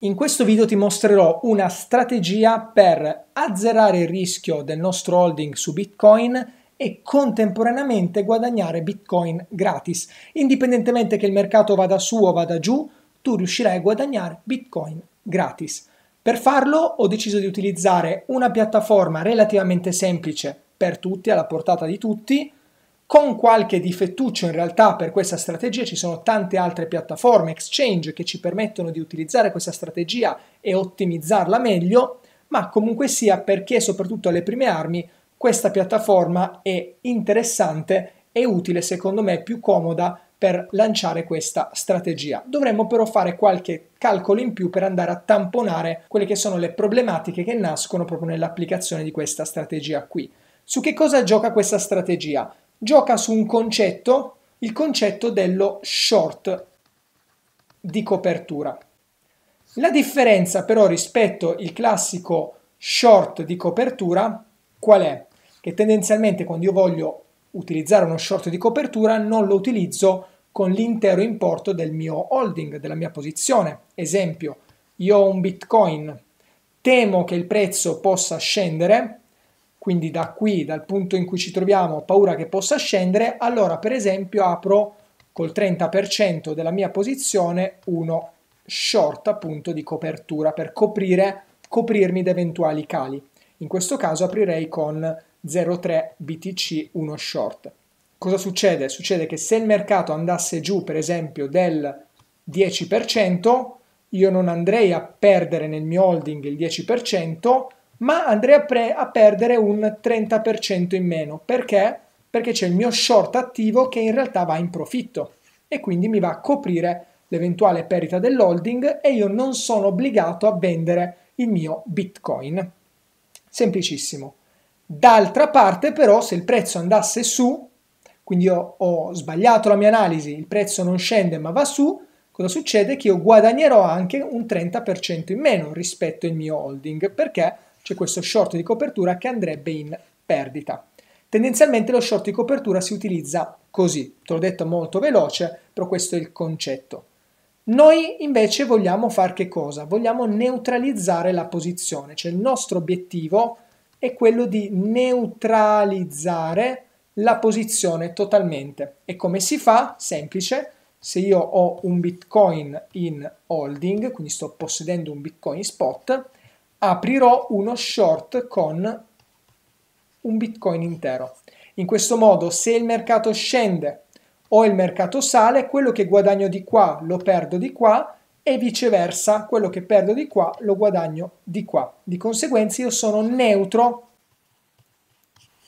In questo video ti mostrerò una strategia per azzerare il rischio del nostro holding su Bitcoin e contemporaneamente guadagnare Bitcoin gratis. Indipendentemente che il mercato vada su o vada giù, tu riuscirai a guadagnare Bitcoin gratis. Per farlo ho deciso di utilizzare una piattaforma relativamente semplice per tutti, alla portata di tutti, con qualche difettuccio in realtà per questa strategia ci sono tante altre piattaforme, exchange che ci permettono di utilizzare questa strategia e ottimizzarla meglio, ma comunque sia perché soprattutto alle prime armi questa piattaforma è interessante e utile secondo me più comoda per lanciare questa strategia. Dovremmo però fare qualche calcolo in più per andare a tamponare quelle che sono le problematiche che nascono proprio nell'applicazione di questa strategia qui. Su che cosa gioca questa strategia? gioca su un concetto, il concetto dello short di copertura. La differenza però rispetto al classico short di copertura qual è? Che tendenzialmente quando io voglio utilizzare uno short di copertura non lo utilizzo con l'intero importo del mio holding, della mia posizione. Esempio, io ho un bitcoin, temo che il prezzo possa scendere, quindi da qui, dal punto in cui ci troviamo, ho paura che possa scendere, allora per esempio apro col 30% della mia posizione uno short appunto di copertura per coprire, coprirmi da eventuali cali. In questo caso aprirei con 0,3 BTC uno short. Cosa succede? Succede che se il mercato andasse giù per esempio del 10%, io non andrei a perdere nel mio holding il 10%, ma andrei a, pre- a perdere un 30% in meno. Perché? Perché c'è il mio short attivo che in realtà va in profitto e quindi mi va a coprire l'eventuale perdita dell'holding e io non sono obbligato a vendere il mio bitcoin. Semplicissimo. D'altra parte però se il prezzo andasse su, quindi io ho sbagliato la mia analisi, il prezzo non scende ma va su, cosa succede? Che io guadagnerò anche un 30% in meno rispetto al mio holding perché? c'è questo short di copertura che andrebbe in perdita. Tendenzialmente lo short di copertura si utilizza così, te l'ho detto molto veloce, però questo è il concetto. Noi invece vogliamo fare che cosa? Vogliamo neutralizzare la posizione, cioè il nostro obiettivo è quello di neutralizzare la posizione totalmente. E come si fa? Semplice, se io ho un bitcoin in holding, quindi sto possedendo un bitcoin spot, aprirò uno short con un bitcoin intero. In questo modo se il mercato scende o il mercato sale, quello che guadagno di qua lo perdo di qua e viceversa, quello che perdo di qua lo guadagno di qua. Di conseguenza io sono neutro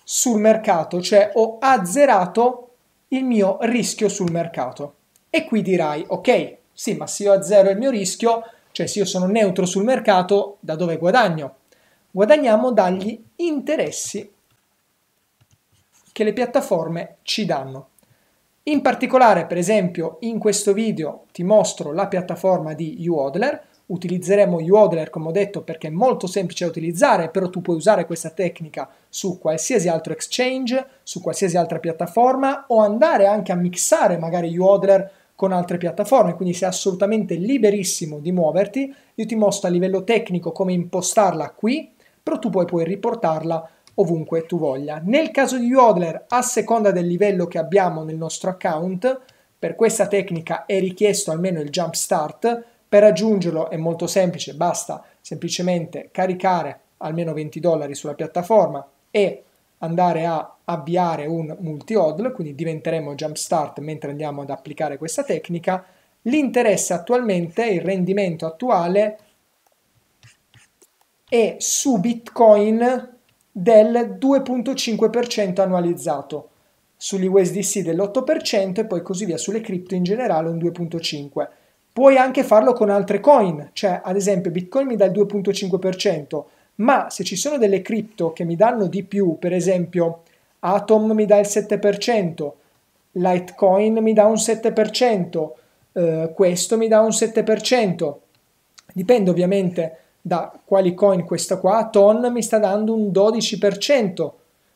sul mercato, cioè ho azzerato il mio rischio sul mercato. E qui dirai, ok, sì, ma se io azzero il mio rischio, cioè se io sono neutro sul mercato, da dove guadagno? Guadagniamo dagli interessi che le piattaforme ci danno. In particolare, per esempio, in questo video ti mostro la piattaforma di UODLER. Utilizzeremo UODLER, come ho detto, perché è molto semplice da utilizzare, però tu puoi usare questa tecnica su qualsiasi altro exchange, su qualsiasi altra piattaforma o andare anche a mixare magari UODLER con altre piattaforme, quindi sei assolutamente liberissimo di muoverti. Io ti mostro a livello tecnico come impostarla qui, però tu poi puoi riportarla ovunque tu voglia. Nel caso di Yodler, a seconda del livello che abbiamo nel nostro account, per questa tecnica è richiesto almeno il jump start, per raggiungerlo è molto semplice, basta semplicemente caricare almeno 20 dollari sulla piattaforma e andare a avviare un multi-hodl, quindi diventeremo jumpstart mentre andiamo ad applicare questa tecnica. L'interesse attualmente, il rendimento attuale è su Bitcoin del 2.5% annualizzato, sugli USDC dell'8% e poi così via, sulle cripto in generale un 2.5%. Puoi anche farlo con altre coin, cioè ad esempio Bitcoin mi dà il 2.5%, ma se ci sono delle cripto che mi danno di più, per esempio Atom mi dà il 7%, Litecoin mi dà un 7%, eh, questo mi dà un 7%, dipende ovviamente da quali coin questa qua, Ton mi sta dando un 12%,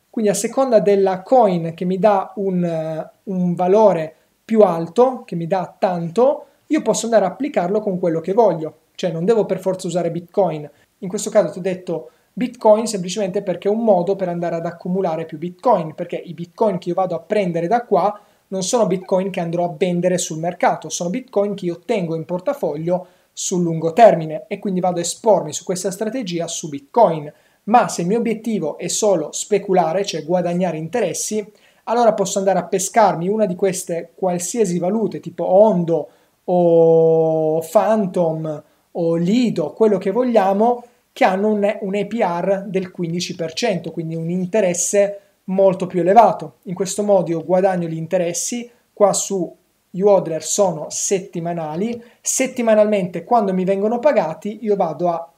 quindi a seconda della coin che mi dà un, eh, un valore più alto, che mi dà tanto, io posso andare a applicarlo con quello che voglio, cioè non devo per forza usare Bitcoin, in questo caso ti ho detto Bitcoin semplicemente perché è un modo per andare ad accumulare più Bitcoin, perché i Bitcoin che io vado a prendere da qua non sono Bitcoin che andrò a vendere sul mercato, sono Bitcoin che io tengo in portafoglio sul lungo termine e quindi vado a espormi su questa strategia su Bitcoin. Ma se il mio obiettivo è solo speculare, cioè guadagnare interessi, allora posso andare a pescarmi una di queste qualsiasi valute tipo Ondo o Phantom o Lido, quello che vogliamo, che hanno un, un APR del 15%, quindi un interesse molto più elevato. In questo modo io guadagno gli interessi, qua su Uodler sono settimanali, settimanalmente quando mi vengono pagati io vado a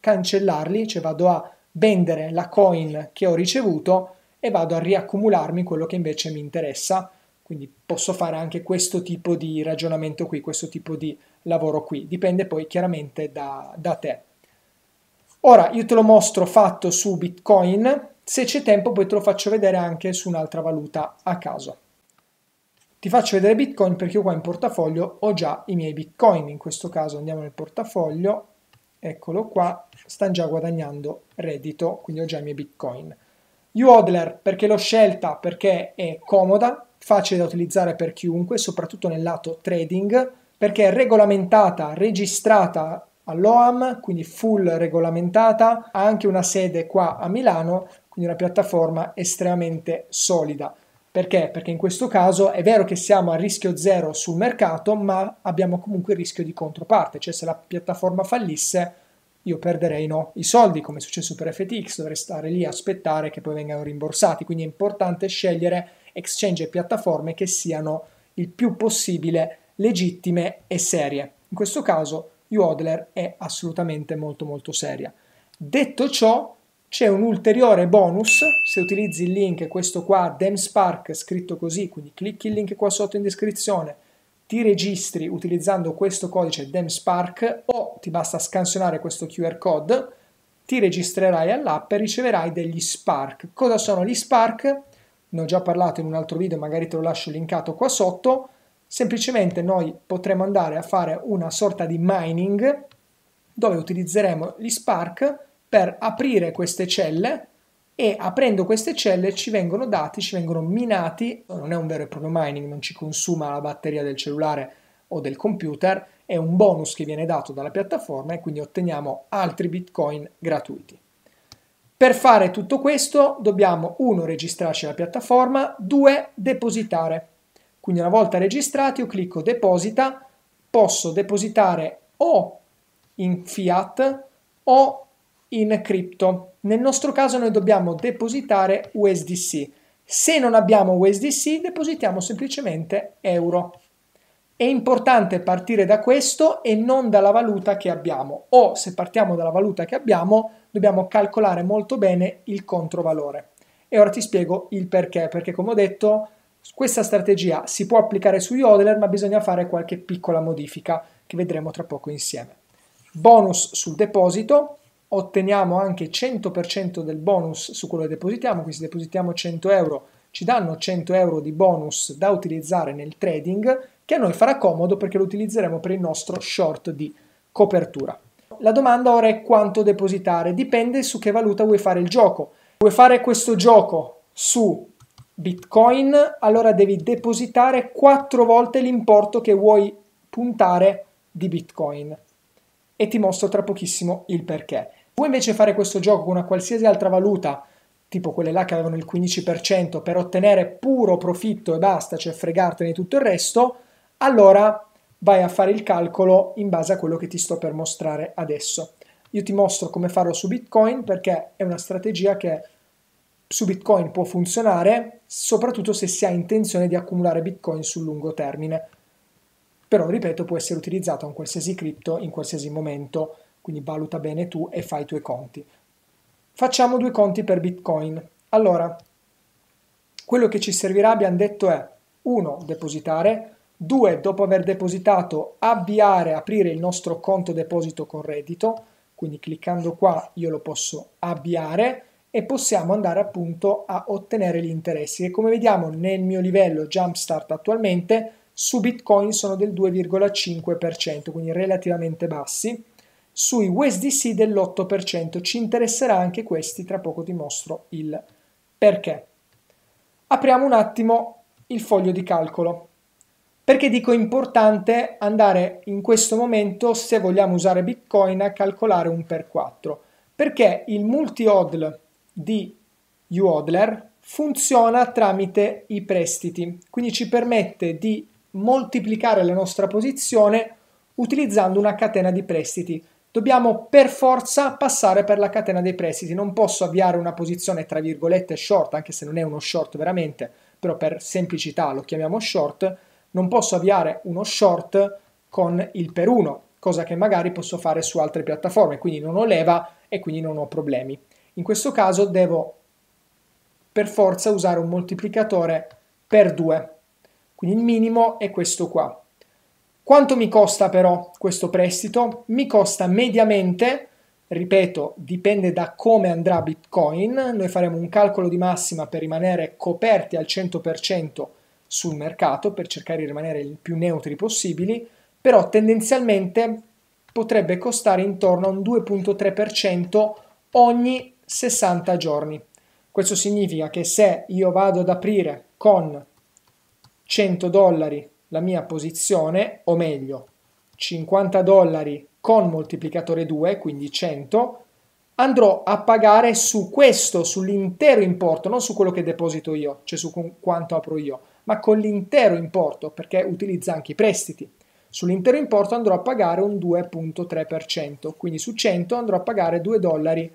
cancellarli, cioè vado a vendere la coin che ho ricevuto e vado a riaccumularmi quello che invece mi interessa. Quindi posso fare anche questo tipo di ragionamento qui, questo tipo di lavoro qui. Dipende poi chiaramente da, da te. Ora io te lo mostro fatto su Bitcoin, se c'è tempo poi te lo faccio vedere anche su un'altra valuta a caso. Ti faccio vedere Bitcoin perché io qua in portafoglio ho già i miei Bitcoin, in questo caso andiamo nel portafoglio, eccolo qua, stanno già guadagnando reddito, quindi ho già i miei Bitcoin. Uodler perché l'ho scelta perché è comoda, facile da utilizzare per chiunque, soprattutto nel lato trading, perché è regolamentata, registrata all'OAM, quindi full regolamentata, ha anche una sede qua a Milano, quindi una piattaforma estremamente solida. Perché? Perché in questo caso è vero che siamo a rischio zero sul mercato, ma abbiamo comunque il rischio di controparte, cioè se la piattaforma fallisse io perderei no, i soldi, come è successo per FTX, dovrei stare lì a aspettare che poi vengano rimborsati, quindi è importante scegliere exchange e piattaforme che siano il più possibile legittime e serie. In questo caso Jodler è assolutamente molto molto seria. Detto ciò, c'è un ulteriore bonus se utilizzi il link, questo qua, DemSpark, scritto così, quindi clicchi il link qua sotto in descrizione, ti registri utilizzando questo codice DemSpark o ti basta scansionare questo QR code, ti registrerai all'app e riceverai degli Spark. Cosa sono gli Spark? Ne ho già parlato in un altro video, magari te lo lascio linkato qua sotto semplicemente noi potremo andare a fare una sorta di mining dove utilizzeremo gli Spark per aprire queste celle e aprendo queste celle ci vengono dati, ci vengono minati, non è un vero e proprio mining, non ci consuma la batteria del cellulare o del computer, è un bonus che viene dato dalla piattaforma e quindi otteniamo altri bitcoin gratuiti. Per fare tutto questo dobbiamo 1 registrarci alla piattaforma, 2 depositare quindi una volta registrati io clicco deposita, posso depositare o in fiat o in cripto. Nel nostro caso noi dobbiamo depositare USDC. Se non abbiamo USDC depositiamo semplicemente euro. È importante partire da questo e non dalla valuta che abbiamo o se partiamo dalla valuta che abbiamo dobbiamo calcolare molto bene il controvalore. E ora ti spiego il perché, perché come ho detto questa strategia si può applicare su Yodeler, ma bisogna fare qualche piccola modifica che vedremo tra poco insieme. Bonus sul deposito, otteniamo anche 100% del bonus su quello che depositiamo, quindi se depositiamo 100 euro ci danno 100 euro di bonus da utilizzare nel trading, che a noi farà comodo perché lo utilizzeremo per il nostro short di copertura. La domanda ora è quanto depositare, dipende su che valuta vuoi fare il gioco. Vuoi fare questo gioco su bitcoin, allora devi depositare quattro volte l'importo che vuoi puntare di bitcoin. E ti mostro tra pochissimo il perché. Vuoi invece fare questo gioco con una qualsiasi altra valuta, tipo quelle là che avevano il 15%, per ottenere puro profitto e basta, cioè fregartene tutto il resto, allora vai a fare il calcolo in base a quello che ti sto per mostrare adesso. Io ti mostro come farlo su Bitcoin perché è una strategia che su Bitcoin può funzionare soprattutto se si ha intenzione di accumulare bitcoin sul lungo termine. Però, ripeto, può essere utilizzato in qualsiasi cripto in qualsiasi momento, quindi valuta bene tu e fai i tuoi conti. Facciamo due conti per bitcoin. Allora, quello che ci servirà, abbiamo detto, è 1. Depositare. 2. Dopo aver depositato, avviare, aprire il nostro conto deposito con reddito. Quindi cliccando qua io lo posso avviare e possiamo andare appunto a ottenere gli interessi che come vediamo nel mio livello Jumpstart attualmente su Bitcoin sono del 2,5% quindi relativamente bassi sui USDC dell'8% ci interesserà anche questi tra poco ti mostro il perché apriamo un attimo il foglio di calcolo perché dico importante andare in questo momento se vogliamo usare Bitcoin a calcolare un per 4 perché il multi-odl di Uodler funziona tramite i prestiti, quindi ci permette di moltiplicare la nostra posizione utilizzando una catena di prestiti. Dobbiamo per forza passare per la catena dei prestiti, non posso avviare una posizione tra virgolette short, anche se non è uno short veramente, però per semplicità lo chiamiamo short, non posso avviare uno short con il per 1, cosa che magari posso fare su altre piattaforme, quindi non ho leva e quindi non ho problemi. In questo caso devo per forza usare un moltiplicatore per 2. Quindi il minimo è questo qua. Quanto mi costa però questo prestito? Mi costa mediamente, ripeto, dipende da come andrà Bitcoin, noi faremo un calcolo di massima per rimanere coperti al 100% sul mercato, per cercare di rimanere il più neutri possibili, però tendenzialmente potrebbe costare intorno a un 2.3% ogni 60 giorni. Questo significa che se io vado ad aprire con 100 dollari la mia posizione, o meglio 50 dollari con moltiplicatore 2, quindi 100, andrò a pagare su questo, sull'intero importo, non su quello che deposito io, cioè su quanto apro io, ma con l'intero importo, perché utilizza anche i prestiti. Sull'intero importo andrò a pagare un 2.3%, quindi su 100 andrò a pagare 2 dollari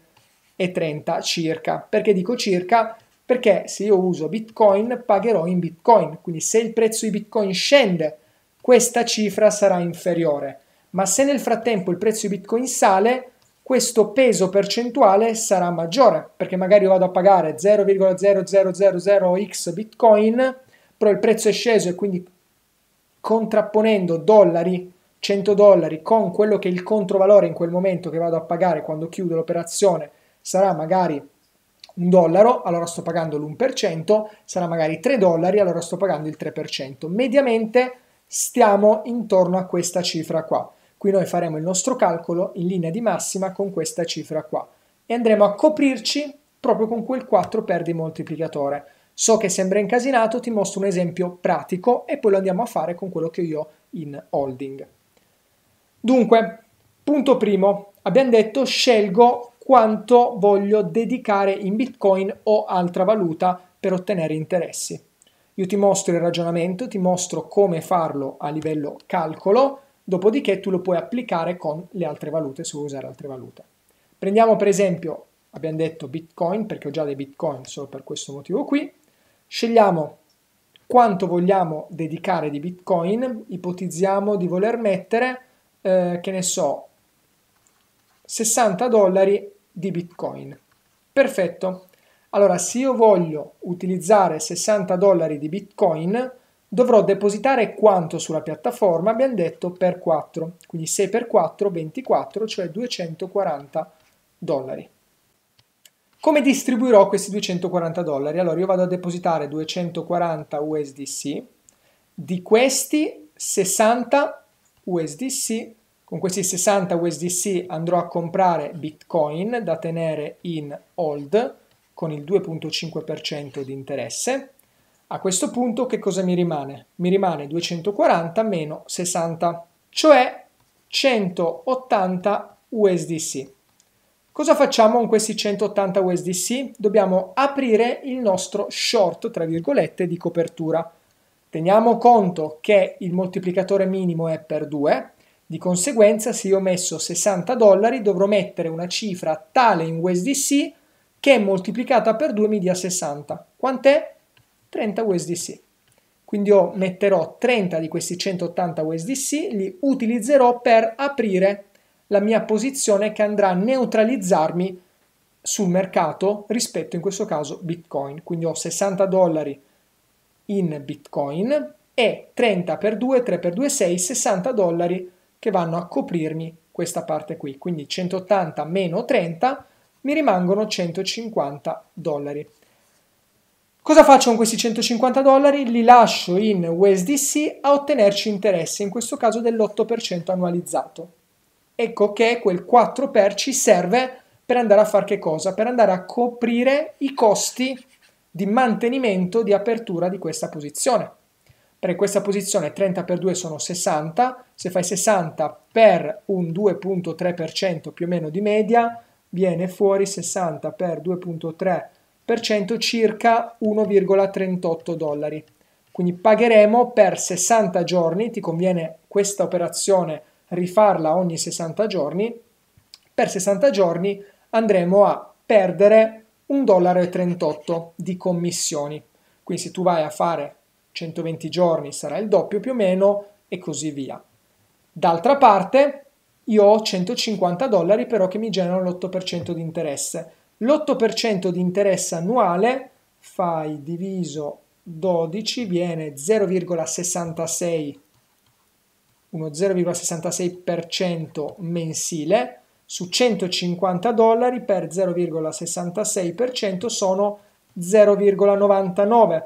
1.030 circa. Perché dico circa? Perché se io uso Bitcoin pagherò in Bitcoin, quindi se il prezzo di Bitcoin scende questa cifra sarà inferiore, ma se nel frattempo il prezzo di Bitcoin sale questo peso percentuale sarà maggiore, perché magari vado a pagare 0,0000x Bitcoin, però il prezzo è sceso e quindi contrapponendo dollari 100 dollari con quello che è il controvalore in quel momento che vado a pagare quando chiudo l'operazione sarà magari un dollaro, allora sto pagando l'1%, sarà magari 3 dollari, allora sto pagando il 3%. Mediamente stiamo intorno a questa cifra qua. Qui noi faremo il nostro calcolo in linea di massima con questa cifra qua e andremo a coprirci proprio con quel 4 per di moltiplicatore. So che sembra incasinato, ti mostro un esempio pratico e poi lo andiamo a fare con quello che io ho in holding. Dunque, punto primo, abbiamo detto scelgo quanto voglio dedicare in Bitcoin o altra valuta per ottenere interessi. Io ti mostro il ragionamento, ti mostro come farlo a livello calcolo, dopodiché tu lo puoi applicare con le altre valute se vuoi usare altre valute. Prendiamo per esempio, abbiamo detto Bitcoin, perché ho già dei Bitcoin solo per questo motivo qui, scegliamo quanto vogliamo dedicare di Bitcoin, ipotizziamo di voler mettere, eh, che ne so, 60 dollari di Bitcoin. Perfetto. Allora, se io voglio utilizzare 60 dollari di Bitcoin, dovrò depositare quanto sulla piattaforma? Abbiamo detto per 4, quindi 6 per 4, 24, cioè 240 dollari. Come distribuirò questi 240 dollari? Allora, io vado a depositare 240 USDC, di questi 60 USDC con questi 60 USDC andrò a comprare Bitcoin da tenere in hold con il 2.5% di interesse. A questo punto che cosa mi rimane? Mi rimane 240 meno 60, cioè 180 USDC. Cosa facciamo con questi 180 USDC? Dobbiamo aprire il nostro short, tra virgolette, di copertura. Teniamo conto che il moltiplicatore minimo è per 2, di conseguenza se io ho messo 60 dollari dovrò mettere una cifra tale in USDC che moltiplicata per 2 mi dia 60. Quant'è? 30 USDC. Quindi io metterò 30 di questi 180 USDC, li utilizzerò per aprire la mia posizione che andrà a neutralizzarmi sul mercato rispetto in questo caso Bitcoin. Quindi ho 60 dollari in Bitcoin e 30 per 2, 3 per 2, 6, 60 dollari in che vanno a coprirmi questa parte qui. Quindi 180 meno 30 mi rimangono 150 dollari. Cosa faccio con questi 150 dollari? Li lascio in USDC a ottenerci interesse, in questo caso dell'8% annualizzato. Ecco che quel 4 per ci serve per andare a fare che cosa? Per andare a coprire i costi di mantenimento di apertura di questa posizione perché questa posizione 30 per 2 sono 60, se fai 60 per un 2.3% più o meno di media, viene fuori 60 per 2.3% circa 1,38 dollari. Quindi pagheremo per 60 giorni, ti conviene questa operazione rifarla ogni 60 giorni, per 60 giorni andremo a perdere 1,38 dollari di commissioni. Quindi se tu vai a fare 120 giorni sarà il doppio più o meno e così via. D'altra parte io ho 150 dollari però che mi generano l'8% di interesse. L'8% di interesse annuale fai diviso 12 viene 0,66 uno 0,66% mensile su 150 dollari per 0,66% sono 0,99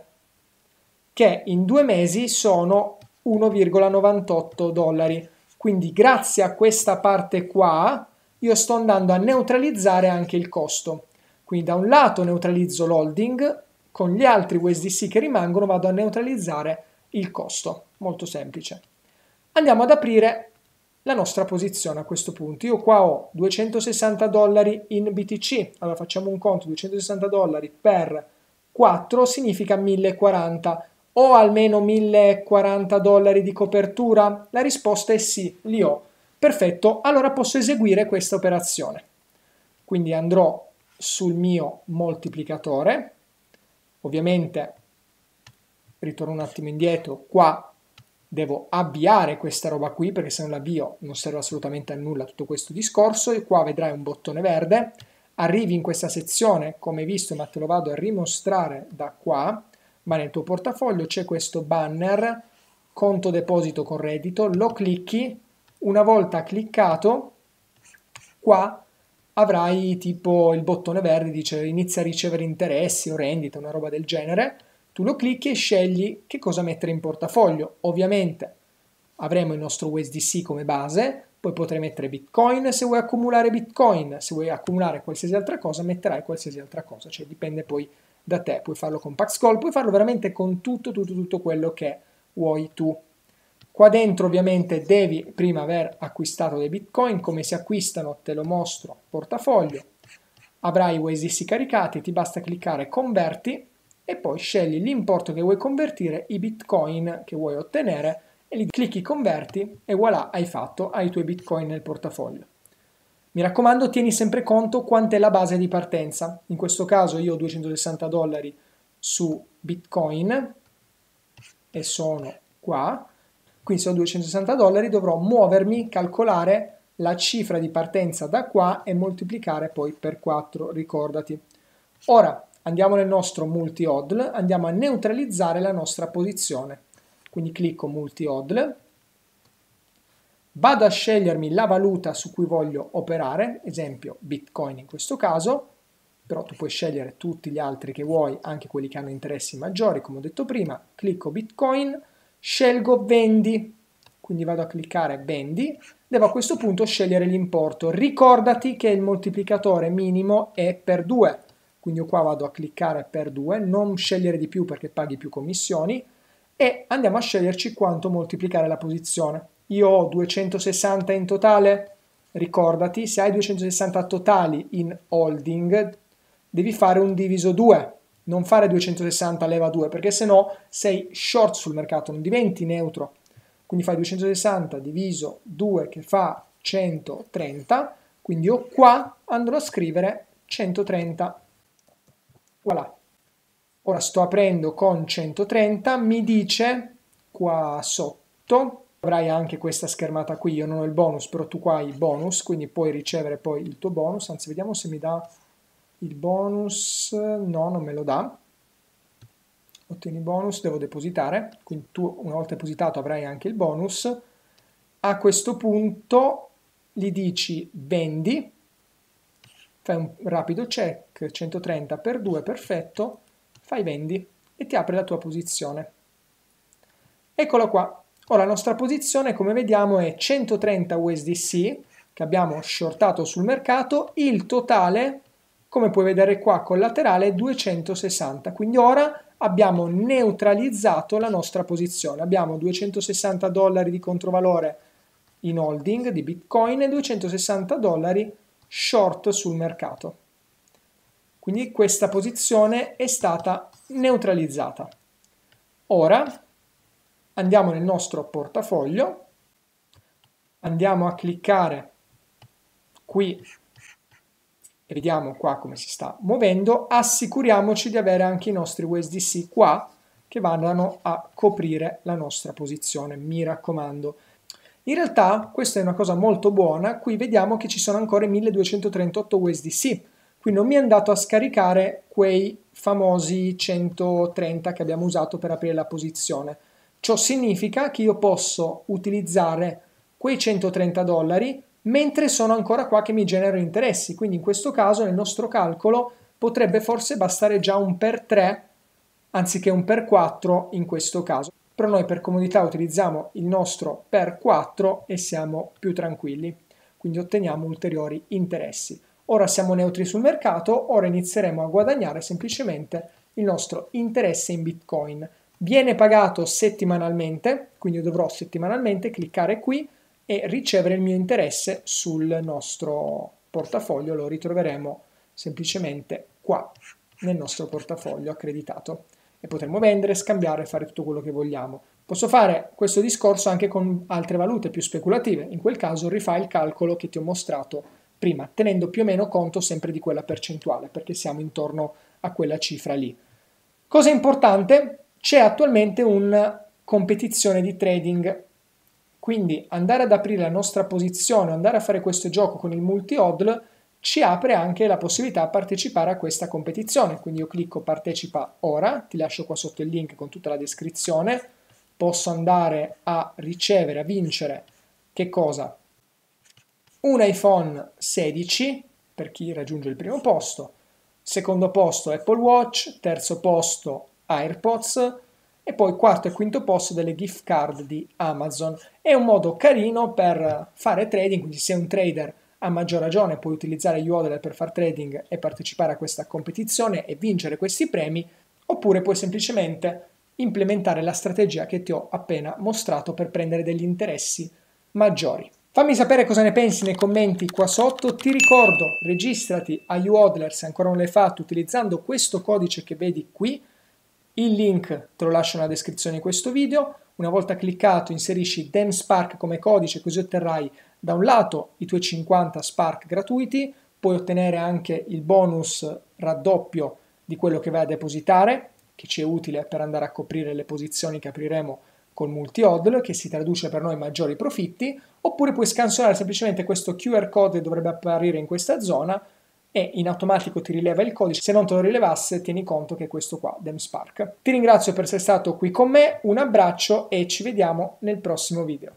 che in due mesi sono 1,98 dollari. Quindi grazie a questa parte qua io sto andando a neutralizzare anche il costo. Quindi da un lato neutralizzo l'holding, con gli altri USDC che rimangono vado a neutralizzare il costo. Molto semplice. Andiamo ad aprire la nostra posizione a questo punto. Io qua ho 260 dollari in BTC, allora facciamo un conto, 260 dollari per 4 significa 1040 ho almeno 1040 dollari di copertura? La risposta è sì, li ho. Perfetto, allora posso eseguire questa operazione. Quindi andrò sul mio moltiplicatore, ovviamente ritorno un attimo indietro, qua devo avviare questa roba qui perché se non l'avvio non serve assolutamente a nulla tutto questo discorso e qua vedrai un bottone verde, arrivi in questa sezione come visto ma te lo vado a rimostrare da qua, va nel tuo portafoglio, c'è questo banner, conto deposito con reddito, lo clicchi, una volta cliccato, qua avrai tipo il bottone verde, dice inizia a ricevere interessi o rendita, una roba del genere, tu lo clicchi e scegli che cosa mettere in portafoglio. Ovviamente avremo il nostro USDC come base, poi potrai mettere Bitcoin se vuoi accumulare Bitcoin, se vuoi accumulare qualsiasi altra cosa metterai qualsiasi altra cosa, cioè dipende poi da te, puoi farlo con Pax Paxcall, puoi farlo veramente con tutto, tutto, tutto quello che vuoi tu. Qua dentro ovviamente devi prima aver acquistato dei bitcoin, come si acquistano te lo mostro, portafoglio, avrai i USDC caricati, ti basta cliccare converti e poi scegli l'importo che vuoi convertire, i bitcoin che vuoi ottenere e li clicchi converti e voilà hai fatto, hai i tuoi bitcoin nel portafoglio. Mi raccomando, tieni sempre conto quant'è la base di partenza. In questo caso io ho 260 dollari su Bitcoin e sono qua. Quindi se ho 260 dollari dovrò muovermi, calcolare la cifra di partenza da qua e moltiplicare poi per 4, ricordati. Ora andiamo nel nostro multi-odl, andiamo a neutralizzare la nostra posizione. Quindi clicco multi-odl, vado a scegliermi la valuta su cui voglio operare, esempio Bitcoin in questo caso, però tu puoi scegliere tutti gli altri che vuoi, anche quelli che hanno interessi maggiori, come ho detto prima, clicco Bitcoin, scelgo vendi, quindi vado a cliccare vendi, devo a questo punto scegliere l'importo. Ricordati che il moltiplicatore minimo è per 2, quindi io qua vado a cliccare per 2, non scegliere di più perché paghi più commissioni, e andiamo a sceglierci quanto moltiplicare la posizione io ho 260 in totale, ricordati, se hai 260 totali in holding, devi fare un diviso 2, non fare 260 leva 2, perché sennò sei short sul mercato, non diventi neutro. Quindi fai 260 diviso 2 che fa 130, quindi io qua andrò a scrivere 130. Voilà. Ora sto aprendo con 130, mi dice qua sotto avrai anche questa schermata qui, io non ho il bonus, però tu qua hai il bonus, quindi puoi ricevere poi il tuo bonus, anzi vediamo se mi dà il bonus, no non me lo dà, ottieni bonus, devo depositare, quindi tu una volta depositato avrai anche il bonus, a questo punto gli dici vendi, fai un rapido check, 130 per 2, perfetto, fai vendi e ti apre la tua posizione. Eccola qua, Ora la nostra posizione come vediamo è 130 USDC che abbiamo shortato sul mercato, il totale come puoi vedere qua collaterale 260, quindi ora abbiamo neutralizzato la nostra posizione, abbiamo 260 dollari di controvalore in holding di Bitcoin e 260 dollari short sul mercato. Quindi questa posizione è stata neutralizzata. Ora andiamo nel nostro portafoglio, andiamo a cliccare qui e vediamo qua come si sta muovendo, assicuriamoci di avere anche i nostri USDC qua che vanno a coprire la nostra posizione, mi raccomando. In realtà questa è una cosa molto buona, qui vediamo che ci sono ancora 1238 USDC, qui non mi è andato a scaricare quei famosi 130 che abbiamo usato per aprire la posizione. Ciò significa che io posso utilizzare quei 130 dollari mentre sono ancora qua che mi genero interessi. Quindi in questo caso nel nostro calcolo potrebbe forse bastare già un per 3 anziché un per 4 in questo caso. Però noi per comodità utilizziamo il nostro per 4 e siamo più tranquilli, quindi otteniamo ulteriori interessi. Ora siamo neutri sul mercato, ora inizieremo a guadagnare semplicemente il nostro interesse in Bitcoin. Viene pagato settimanalmente, quindi dovrò settimanalmente cliccare qui e ricevere il mio interesse sul nostro portafoglio. Lo ritroveremo semplicemente qua nel nostro portafoglio accreditato e potremo vendere, scambiare, fare tutto quello che vogliamo. Posso fare questo discorso anche con altre valute più speculative, in quel caso rifai il calcolo che ti ho mostrato prima, tenendo più o meno conto sempre di quella percentuale, perché siamo intorno a quella cifra lì. Cosa importante, c'è attualmente una competizione di trading. Quindi andare ad aprire la nostra posizione, andare a fare questo gioco con il multi odd ci apre anche la possibilità di partecipare a questa competizione. Quindi io clicco partecipa ora, ti lascio qua sotto il link con tutta la descrizione. Posso andare a ricevere, a vincere, che cosa? Un iPhone 16 per chi raggiunge il primo posto, secondo posto Apple Watch, terzo posto AirPods e poi quarto e quinto posto delle gift card di Amazon. È un modo carino per fare trading, quindi se un trader ha maggior ragione puoi utilizzare UODL per fare trading e partecipare a questa competizione e vincere questi premi, oppure puoi semplicemente implementare la strategia che ti ho appena mostrato per prendere degli interessi maggiori. Fammi sapere cosa ne pensi nei commenti qua sotto, ti ricordo registrati a UODLER se ancora non l'hai fatto utilizzando questo codice che vedi qui il link te lo lascio nella descrizione di questo video. Una volta cliccato inserisci DEM Spark come codice così otterrai da un lato i tuoi 50 Spark gratuiti, puoi ottenere anche il bonus raddoppio di quello che vai a depositare, che ci è utile per andare a coprire le posizioni che apriremo con multi-hodl, che si traduce per noi in maggiori profitti, oppure puoi scansionare semplicemente questo QR code che dovrebbe apparire in questa zona e in automatico ti rileva il codice. Se non te lo rilevasse, tieni conto che è questo qua, DemSpark. Ti ringrazio per essere stato qui con me, un abbraccio e ci vediamo nel prossimo video.